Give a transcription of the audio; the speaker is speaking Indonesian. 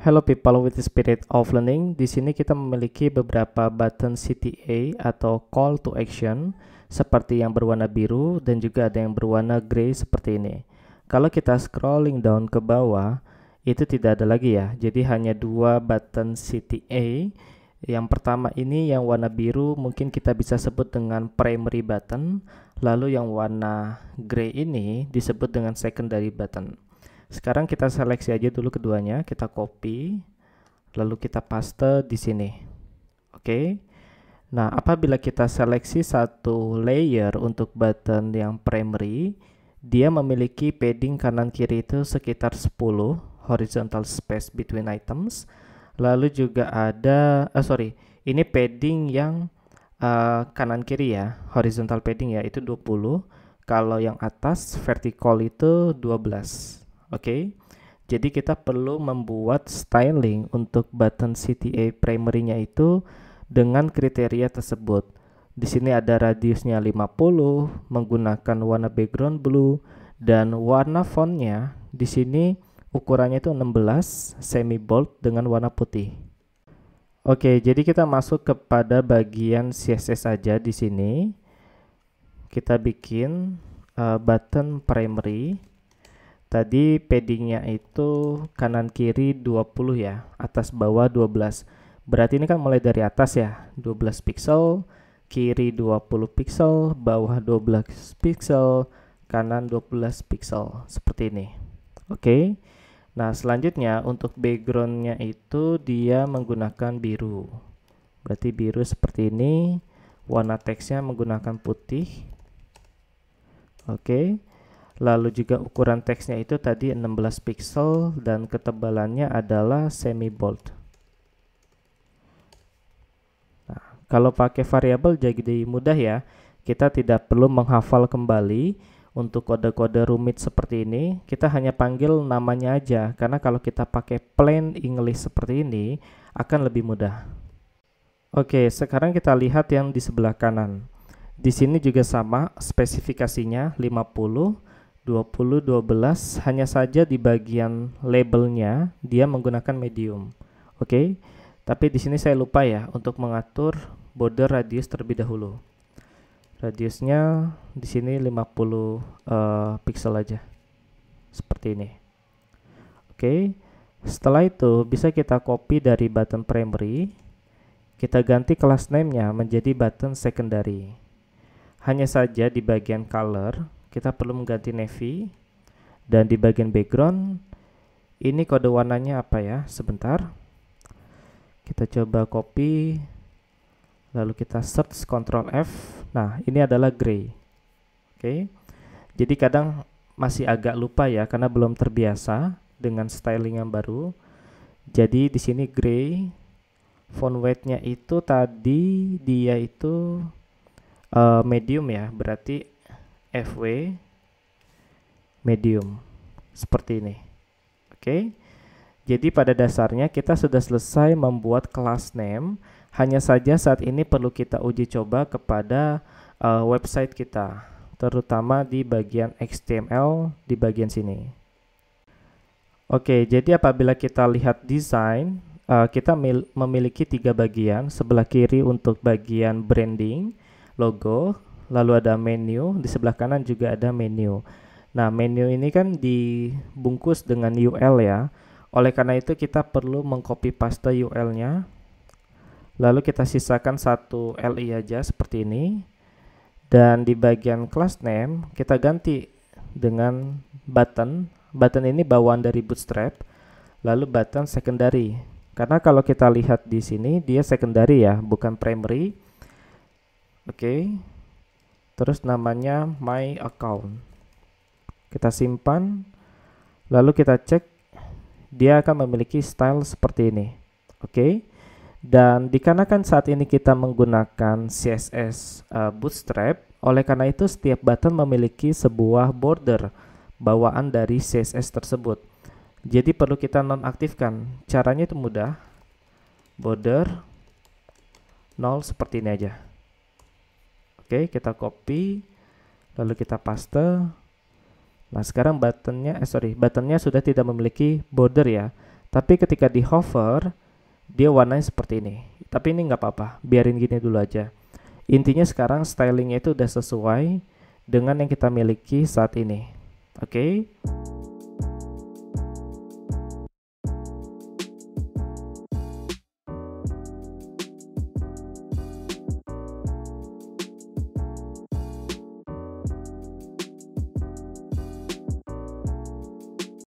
Hello people with the spirit of learning. Di sini kita memiliki beberapa button CTA atau call to action seperti yang berwarna biru dan juga ada yang berwarna grey seperti ini. Kalau kita scrolling down ke bawah itu tidak ada lagi ya. Jadi hanya dua button CTA. Yang pertama ini yang warna biru mungkin kita bisa sebut dengan primary button, lalu yang warna grey ini disebut dengan secondary button. Sekarang kita seleksi aja dulu keduanya, kita copy, lalu kita paste di sini. Oke. Okay. Nah, apabila kita seleksi satu layer untuk button yang primary, dia memiliki padding kanan kiri itu sekitar 10 horizontal space between items. Lalu juga ada eh, sorry, ini padding yang uh, kanan kiri ya, horizontal padding ya itu 20. Kalau yang atas vertical itu 12. Oke. Okay? Jadi kita perlu membuat styling untuk button CTA primary itu dengan kriteria tersebut. Di sini ada radiusnya 50 menggunakan warna background blue dan warna fontnya di sini ukurannya itu 16 semi bold dengan warna putih. Oke, jadi kita masuk kepada bagian CSS saja di sini. Kita bikin uh, button primary Tadi paddingnya itu kanan kiri 20 ya, atas bawah 12. Berarti ini kan mulai dari atas ya, 12 pixel, kiri 20 pixel, bawah 12 pixel, kanan 12 pixel, seperti ini. Oke. Okay. Nah, selanjutnya untuk backgroundnya itu dia menggunakan biru. Berarti biru seperti ini, warna teksnya menggunakan putih. Oke. Okay Lalu juga ukuran teksnya itu tadi 16 pixel dan ketebalannya adalah semi bold. Nah, kalau pakai variabel jadi mudah ya. Kita tidak perlu menghafal kembali untuk kode-kode rumit seperti ini. Kita hanya panggil namanya aja karena kalau kita pakai plain English seperti ini akan lebih mudah. Oke, sekarang kita lihat yang di sebelah kanan. Di sini juga sama spesifikasinya 50 20 hanya saja di bagian labelnya dia menggunakan medium. Oke. Okay? Tapi di sini saya lupa ya untuk mengatur border radius terlebih dahulu. Radiusnya di sini 50 uh, eh, pixel aja. Seperti ini. Oke. Okay. Setelah itu bisa kita copy dari button primary. Kita ganti kelas name-nya menjadi button secondary. Hanya saja di bagian color kita perlu mengganti navy dan di bagian background ini kode warnanya apa ya sebentar kita coba copy lalu kita search Ctrl F nah ini adalah grey oke okay. jadi kadang masih agak lupa ya karena belum terbiasa dengan styling yang baru jadi di sini gray font weight-nya itu tadi dia itu uh, medium ya berarti FW medium seperti ini. Oke. Jadi pada dasarnya kita sudah selesai membuat class name, hanya saja saat ini perlu kita uji coba kepada uh, website kita, terutama di bagian HTML di bagian sini. Oke, jadi apabila kita lihat desain, uh, kita memiliki tiga bagian, sebelah kiri untuk bagian branding, logo, lalu ada menu, di sebelah kanan juga ada menu. Nah, menu ini kan dibungkus dengan UL ya. Oleh karena itu kita perlu mengcopy paste UL-nya. Lalu kita sisakan satu LI aja seperti ini. Dan di bagian class name kita ganti dengan button. Button ini bawaan dari Bootstrap. Lalu button secondary. Karena kalau kita lihat di sini dia secondary ya, bukan primary. Oke. Okay terus namanya my account kita simpan lalu kita cek dia akan memiliki style seperti ini oke okay? dan dikarenakan saat ini kita menggunakan CSS uh, eh, Bootstrap oleh karena itu setiap button memiliki sebuah border bawaan dari CSS tersebut jadi perlu kita nonaktifkan caranya itu mudah border 0 seperti ini aja Oke, kita copy, lalu kita paste. Nah, sekarang buttonnya, eh sorry, buttonnya sudah tidak memiliki border ya. Tapi ketika di hover, dia warnanya seperti ini. Tapi ini nggak apa-apa, biarin gini dulu aja. Intinya sekarang stylingnya itu udah sesuai dengan yang kita miliki saat ini. Oke. Okay?